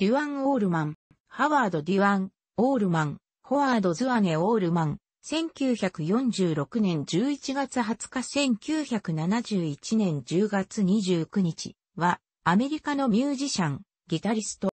デュアン・オールマン、ハワード・デュアン、オールマン、ホワード・ズアネ・オールマン、1946年11月20日1971年10月29日は、アメリカのミュージシャン、ギタリスト、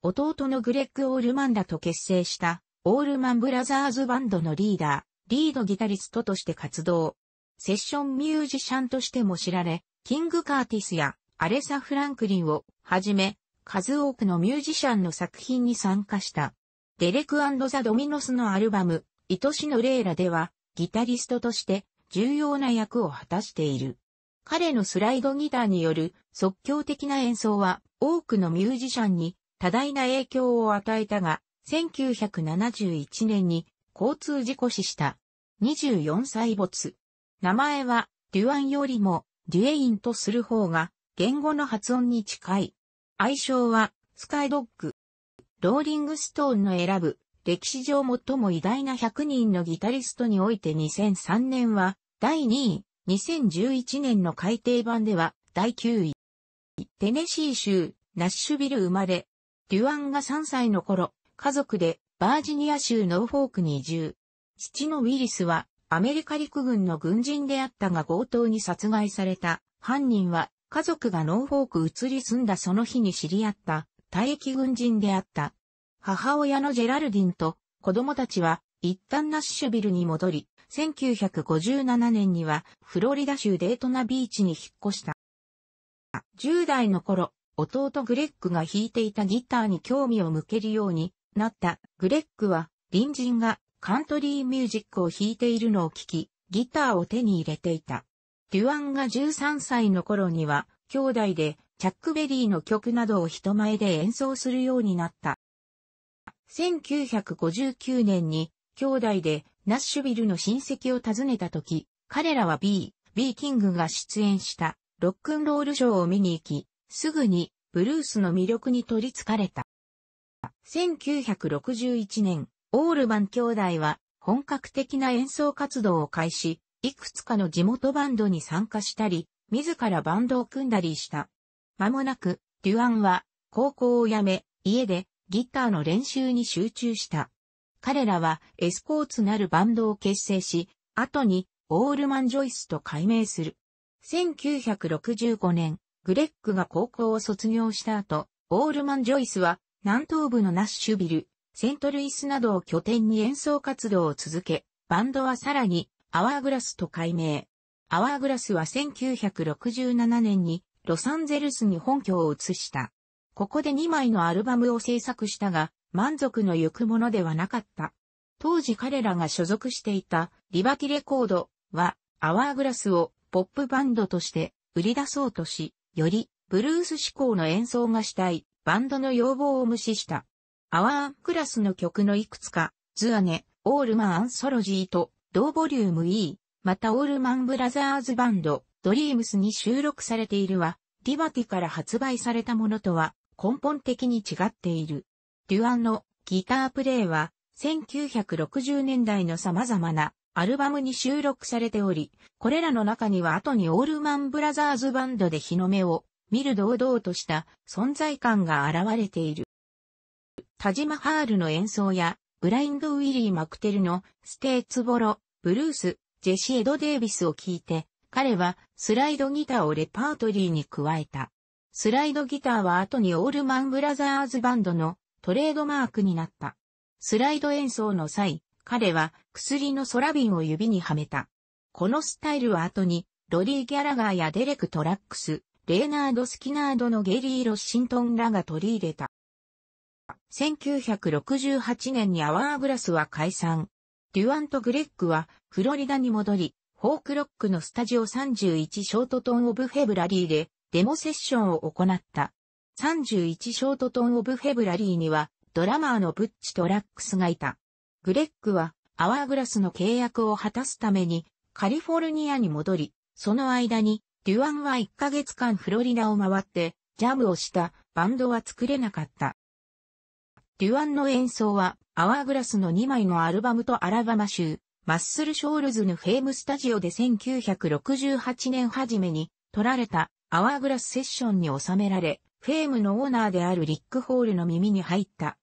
弟のグレッグ・オールマンらと結成した、オールマンブラザーズバンドのリーダー、リードギタリストとして活動。セッションミュージシャンとしても知られ、キング・カーティスやアレサ・フランクリンをはじめ、数多くのミュージシャンの作品に参加した。デレクザ・ドミノスのアルバム、愛しのレイラでは、ギタリストとして重要な役を果たしている。彼のスライドギターによる即興的な演奏は多くのミュージシャンに多大な影響を与えたが、1971年に交通事故死した。24歳没。名前はデュアンよりもデュエインとする方が言語の発音に近い。愛称は、スカイドッグ。ローリングストーンの選ぶ、歴史上最も偉大な100人のギタリストにおいて2003年は、第2位、2011年の改訂版では、第9位。テネシー州、ナッシュビル生まれ、デュアンが3歳の頃、家族で、バージニア州ノーフォークに移住。父のウィリスは、アメリカ陸軍の軍人であったが強盗に殺害された。犯人は家族がノーフォーク移り住んだその日に知り合った退役軍人であった。母親のジェラルディンと子供たちは一旦ナッシュビルに戻り、1957年にはフロリダ州デートナビーチに引っ越した。10代の頃、弟グレッグが弾いていたギターに興味を向けるようになったグレッグは隣人がカントリーミュージックを弾いているのを聞き、ギターを手に入れていた。デュアンが13歳の頃には、兄弟で、チャックベリーの曲などを人前で演奏するようになった。1959年に、兄弟で、ナッシュビルの親戚を訪ねた時、彼らは B、B キングが出演した、ロックンロールショーを見に行き、すぐに、ブルースの魅力に取り憑かれた。1961年、オールマン兄弟は、本格的な演奏活動を開始、いくつかの地元バンドに参加したり、自らバンドを組んだりした。間もなく、デュアンは高校を辞め、家でギターの練習に集中した。彼らはエスコーツなるバンドを結成し、後にオールマン・ジョイスと改名する。1965年、グレッグが高校を卒業した後、オールマン・ジョイスは南東部のナッシュビル、セントルイスなどを拠点に演奏活動を続け、バンドはさらにアワーグラスと改名。アワーグラスは1967年にロサンゼルスに本拠を移した。ここで2枚のアルバムを制作したが、満足の行くものではなかった。当時彼らが所属していたリバティレコードはアワーグラスをポップバンドとして売り出そうとし、よりブルース志向の演奏がしたいバンドの要望を無視した。アワーグラスの曲のいくつか、ズアネ、オールマンアンソロジーと同ボリューム E、またオールマンブラザーズバンド、ドリームスに収録されているは、リバティから発売されたものとは根本的に違っている。デュアンのギタープレイは、1960年代の様々なアルバムに収録されており、これらの中には後にオールマンブラザーズバンドで日の目を見る堂々とした存在感が現れている。田島ハールの演奏やブラインド・ウィリー・マクテルのステーツボロ、ブルース、ジェシエド・デイビスを聴いて、彼はスライドギターをレパートリーに加えた。スライドギターは後にオールマン・ブラザーズバンドのトレードマークになった。スライド演奏の際、彼は薬の空瓶を指にはめた。このスタイルは後にロリー・ギャラガーやデレク・トラックス、レーナード・スキナードのゲリー・ロッシントンらが取り入れた。1968年にアワーグラスは解散。デュアンとグレッグはフロリダに戻り、フォークロックのスタジオ31ショートトーンオブフェブラリーでデモセッションを行った。31ショートトーンオブフェブラリーにはドラマーのブッチとラックスがいた。グレッグはアワーグラスの契約を果たすためにカリフォルニアに戻り、その間にデュアンは1ヶ月間フロリダを回ってジャムをしたバンドは作れなかった。デュアンの演奏は、アワーグラスの2枚のアルバムとアラバマ州、マッスル・ショールズのフェームスタジオで1968年初めに、撮られた、アワーグラスセッションに収められ、フェームのオーナーであるリック・ホールの耳に入った。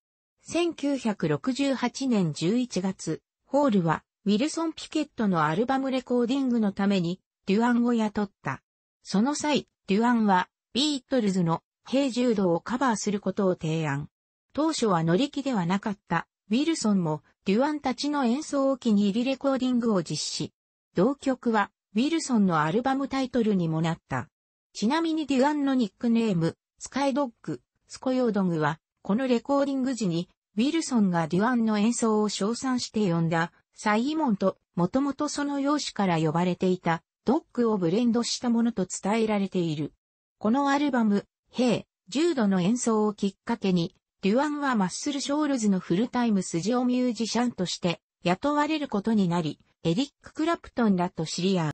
1968年11月、ホールは、ウィルソン・ピケットのアルバムレコーディングのために、デュアンを雇った。その際、デュアンは、ビートルズの、ヘイジュードをカバーすることを提案。当初は乗り気ではなかった、ウィルソンも、デュアンたちの演奏を気に入りレコーディングを実施。同曲は、ウィルソンのアルバムタイトルにもなった。ちなみにデュアンのニックネーム、スカイドッグ、スコヨードグは、このレコーディング時に、ウィルソンがデュアンの演奏を称賛して呼んだ、サイモンと、もともとその容姿から呼ばれていた、ドッグをブレンドしたものと伝えられている。このアルバム、ヘイ、重度の演奏をきっかけに、デュアンはマッスル・ショールズのフルタイムスジオミュージシャンとして雇われることになり、エリック・クラプトンらと知り合う。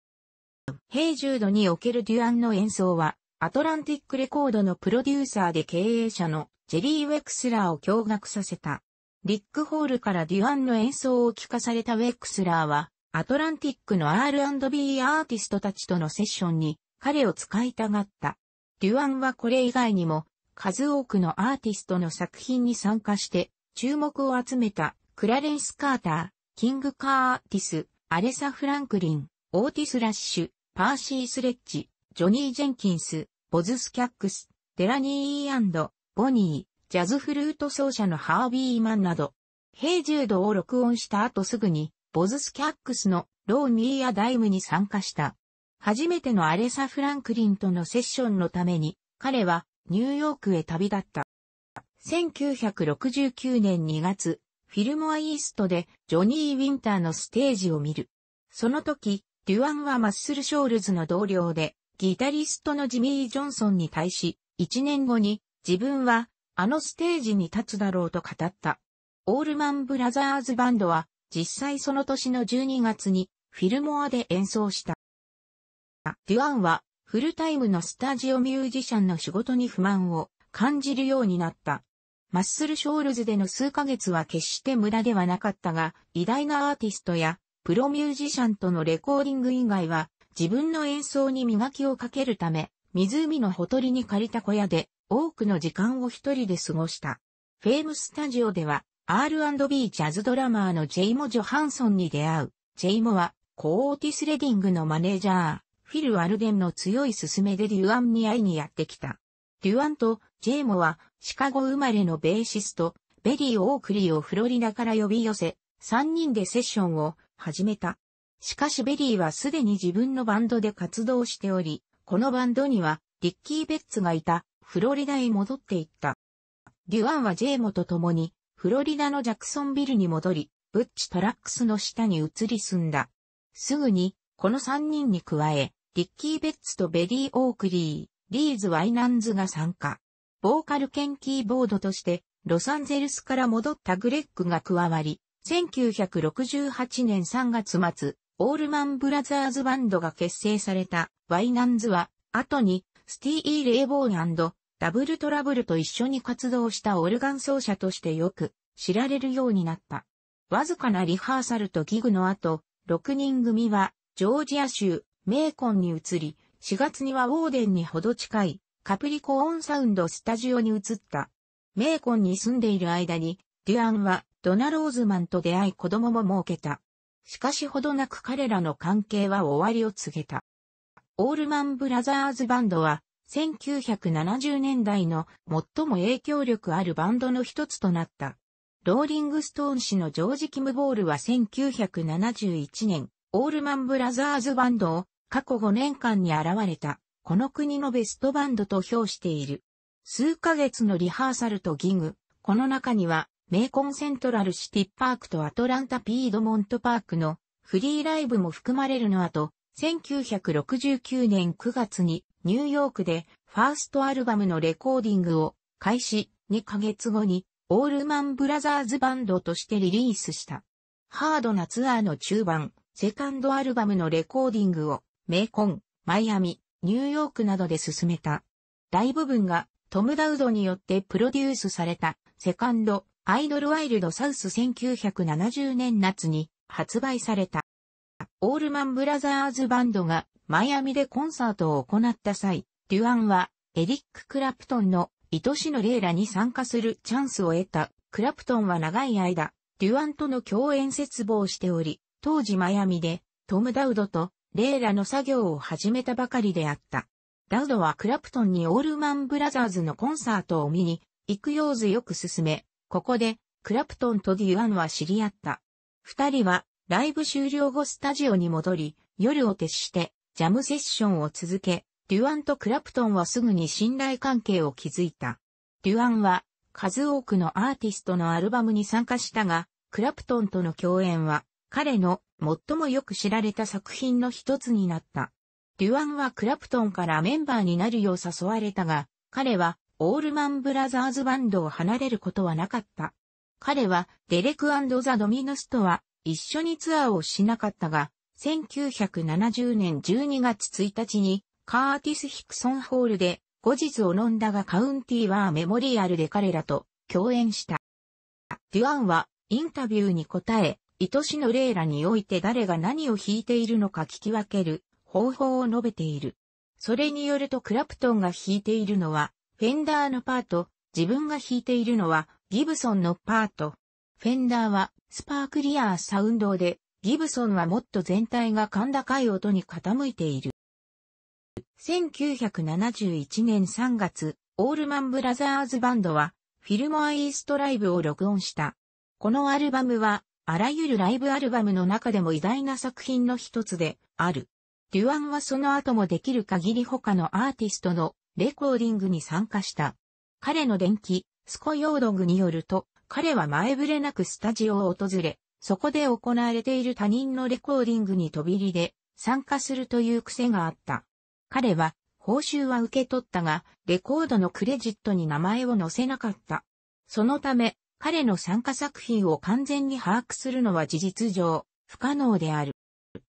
ヘイジュードにおけるデュアンの演奏は、アトランティックレコードのプロデューサーで経営者のジェリー・ウェクスラーを驚愕させた。リック・ホールからデュアンの演奏を聞かされたウェクスラーは、アトランティックの R&B アーティストたちとのセッションに彼を使いたがった。デュアンはこれ以外にも、数多くのアーティストの作品に参加して注目を集めたクラレンス・カーター、キング・カーアーティス、アレサ・フランクリン、オーティス・ラッシュ、パーシー・スレッジ、ジョニー・ジェンキンス、ボズ・スキャックス、デラニーーボニー、ジャズフルート奏者のハービー・マンなど、ヘイジュードを録音した後すぐに、ボズ・スキャックスのロー・ニーア・ダイムに参加した。初めてのアレサ・フランクリンとのセッションのために、彼はニューヨークへ旅立った。1969年2月、フィルモアイーストでジョニー・ウィンターのステージを見る。その時、デュアンはマッスル・ショールズの同僚で、ギタリストのジミー・ジョンソンに対し、1年後に自分はあのステージに立つだろうと語った。オールマン・ブラザーズ・バンドは実際その年の12月にフィルモアで演奏した。デュアンはフルタイムのスタジオミュージシャンの仕事に不満を感じるようになった。マッスルショールズでの数ヶ月は決して無駄ではなかったが、偉大なアーティストやプロミュージシャンとのレコーディング以外は自分の演奏に磨きをかけるため、湖のほとりに借りた小屋で多くの時間を一人で過ごした。フェームスタジオでは R&B ジャズドラマーのジェイモ・ジョハンソンに出会う。ジェイモはコーティス・レディングのマネージャー。フィル・アルデンの強い勧めでデュアンに会いにやってきた。デュアンとジェイモはシカゴ生まれのベーシスト、ベリー・オークリーをフロリダから呼び寄せ、3人でセッションを始めた。しかしベリーはすでに自分のバンドで活動しており、このバンドにはリッキー・ベッツがいたフロリダへ戻っていった。デュアンはジェイモと共にフロリダのジャクソンビルに戻り、ブッチ・トラックスの下に移り住んだ。すぐに、この3人に加え、リッキー・ベッツとベリー・オークリー、リーズ・ワイナンズが参加。ボーカル兼キーボードとして、ロサンゼルスから戻ったグレッグが加わり、1968年3月末、オールマンブラザーズバンドが結成されたワイナンズは、後にスティー・イー・レイボーンダブルトラブルと一緒に活動したオルガン奏者としてよく知られるようになった。わずかなリハーサルとギグの後、6人組はジョージア州メーコンに移り、4月にはウォーデンにほど近いカプリコーンサウンドスタジオに移った。メーコンに住んでいる間に、デュアンはドナ・ローズマンと出会い子供も設けた。しかしほどなく彼らの関係は終わりを告げた。オールマンブラザーズバンドは、1970年代の最も影響力あるバンドの一つとなった。ローリングストーン氏のジョージ・キム・ボールは1971年、オールマンブラザーズバンドを過去5年間に現れた、この国のベストバンドと評している。数ヶ月のリハーサルとギグ、この中には、メイコンセントラルシティパークとアトランタピードモントパークのフリーライブも含まれるの後、1969年9月にニューヨークでファーストアルバムのレコーディングを開始2ヶ月後にオールマンブラザーズバンドとしてリリースした。ハードなツアーの中盤、セカンドアルバムのレコーディングをメーコン、マイアミ、ニューヨークなどで進めた。大部分がトム・ダウドによってプロデュースされたセカンドアイドルワイルドサウス1970年夏に発売された。オールマンブラザーズバンドがマイアミでコンサートを行った際、デュアンはエリック・クラプトンの愛しのレイラに参加するチャンスを得た。クラプトンは長い間、デュアンとの共演絶望しており、当時マイアミでトム・ダウドとレーラの作業を始めたばかりであった。ダウドはクラプトンにオールマンブラザーズのコンサートを見に行くようずよく進め、ここでクラプトンとデュアンは知り合った。二人はライブ終了後スタジオに戻り、夜を徹してジャムセッションを続け、デュアンとクラプトンはすぐに信頼関係を築いた。デュアンは数多くのアーティストのアルバムに参加したが、クラプトンとの共演は彼の最もよく知られた作品の一つになった。デュアンはクラプトンからメンバーになるよう誘われたが、彼はオールマンブラザーズバンドを離れることはなかった。彼はデレクザ・ドミノスとは一緒にツアーをしなかったが、1970年12月1日にカーティス・ヒクソンホールで後日を飲んだがカウンティーワーメモリアルで彼らと共演した。デュアンはインタビューに答え、愛しのイらにおいて誰が何を弾いているのか聞き分ける方法を述べている。それによるとクラプトンが弾いているのは、フェンダーのパート、自分が弾いているのは、ギブソンのパート。フェンダーは、スパークリアーサウンドで、ギブソンはもっと全体が甲高い音に傾いている。1971年3月、オールマンブラザーズバンドは、フィルモアイーストライブを録音した。このアルバムは、あらゆるライブアルバムの中でも偉大な作品の一つである。デュアンはその後もできる限り他のアーティストのレコーディングに参加した。彼の伝記、スコヨードグによると、彼は前触れなくスタジオを訪れ、そこで行われている他人のレコーディングに飛び入りで参加するという癖があった。彼は、報酬は受け取ったが、レコードのクレジットに名前を載せなかった。そのため、彼の参加作品を完全に把握するのは事実上、不可能である。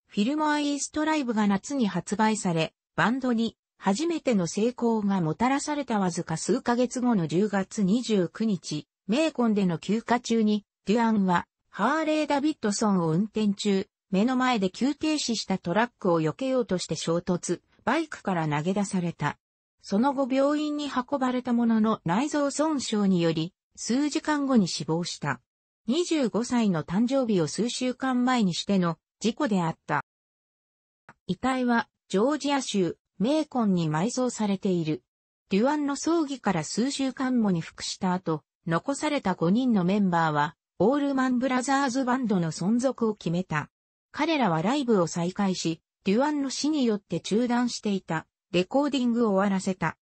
フィルモアイーストライブが夏に発売され、バンドに初めての成功がもたらされたわずか数ヶ月後の10月29日、メーコンでの休暇中に、デュアンは、ハーレー・ダビッドソンを運転中、目の前で急停止したトラックを避けようとして衝突、バイクから投げ出された。その後病院に運ばれたものの内臓損傷により、数時間後に死亡した。25歳の誕生日を数週間前にしての事故であった。遺体はジョージア州メーコンに埋葬されている。デュアンの葬儀から数週間後に服した後、残された5人のメンバーは、オールマンブラザーズバンドの存続を決めた。彼らはライブを再開し、デュアンの死によって中断していた、レコーディングを終わらせた。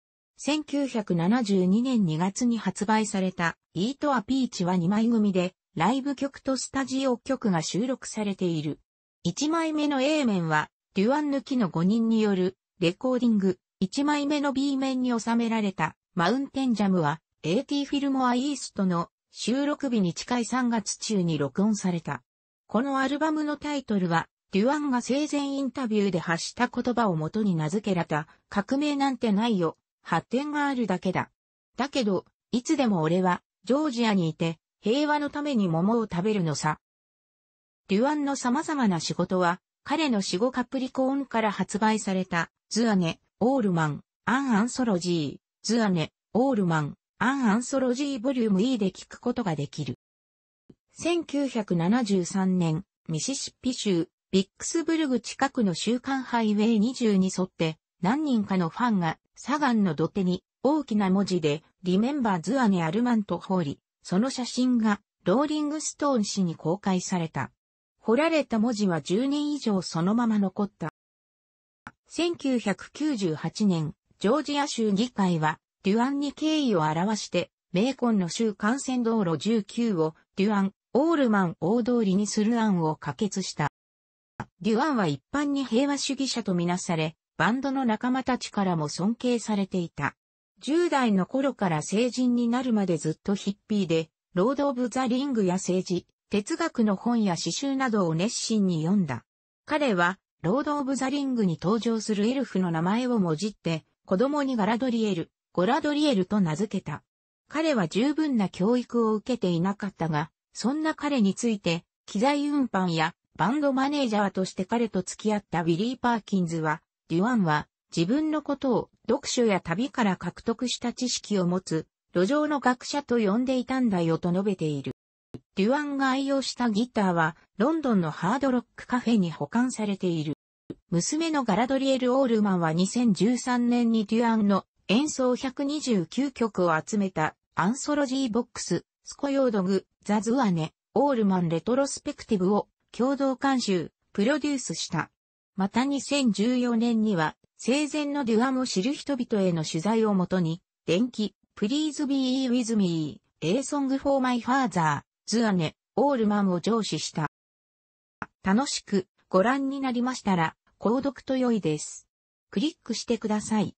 1972年2月に発売された、イートアピーチは2枚組で、ライブ曲とスタジオ曲が収録されている。1枚目の A 面は、デュアン抜きの5人による、レコーディング。1枚目の B 面に収められた、マウンテンジャムは、AT フィルモアイーストの収録日に近い3月中に録音された。このアルバムのタイトルは、デュアンが生前インタビューで発した言葉を元に名付けられた、革命なんてないよ、発展があるだけだ。だけど、いつでも俺は、ジョージアにいて、平和のために桃を食べるのさ。リュアンの様々な仕事は、彼の死後カプリコーンから発売された、ズアネ、オールマン、アンアンソロジー、ズアネ、オールマン、アンアンソロジーボリューム E で聞くことができる。1973年、ミシシッピ州、ビックスブルグ近くの週刊ハイウェイ20に沿って、何人かのファンが、サガンの土手に、大きな文字で、リメンバーズアネアルマンと放り、その写真が、ローリングストーン氏に公開された。彫られた文字は10年以上そのまま残った。1998年、ジョージア州議会は、デュアンに敬意を表して、メーコンの州幹線道路19を、デュアン、オールマン大通りにする案を可決した。デュアンは一般に平和主義者とみなされ、バンドの仲間たちからも尊敬されていた。10代の頃から成人になるまでずっとヒッピーで、ロード・オブ・ザ・リングや政治、哲学の本や詩集などを熱心に読んだ。彼は、ロード・オブ・ザ・リングに登場するエルフの名前をもじって、子供にガラドリエル、ゴラドリエルと名付けた。彼は十分な教育を受けていなかったが、そんな彼について、機材運搬やバンドマネージャーとして彼と付き合ったウィリー・パーキンズは、デュアンは自分のことを読書や旅から獲得した知識を持つ路上の学者と呼んでいたんだよと述べている。デュアンが愛用したギターはロンドンのハードロックカフェに保管されている。娘のガラドリエル・オールマンは2013年にデュアンの演奏129曲を集めたアンソロジーボックス、スコヨードグ、ザ・ズアネ、オールマン・レトロスペクティブを共同監修、プロデュースした。また2014年には、生前のデュアムを知る人々への取材をもとに、電気、Please be with me, a song for my father, ズアネ、オールマンを上司した。楽しくご覧になりましたら、購読と良いです。クリックしてください。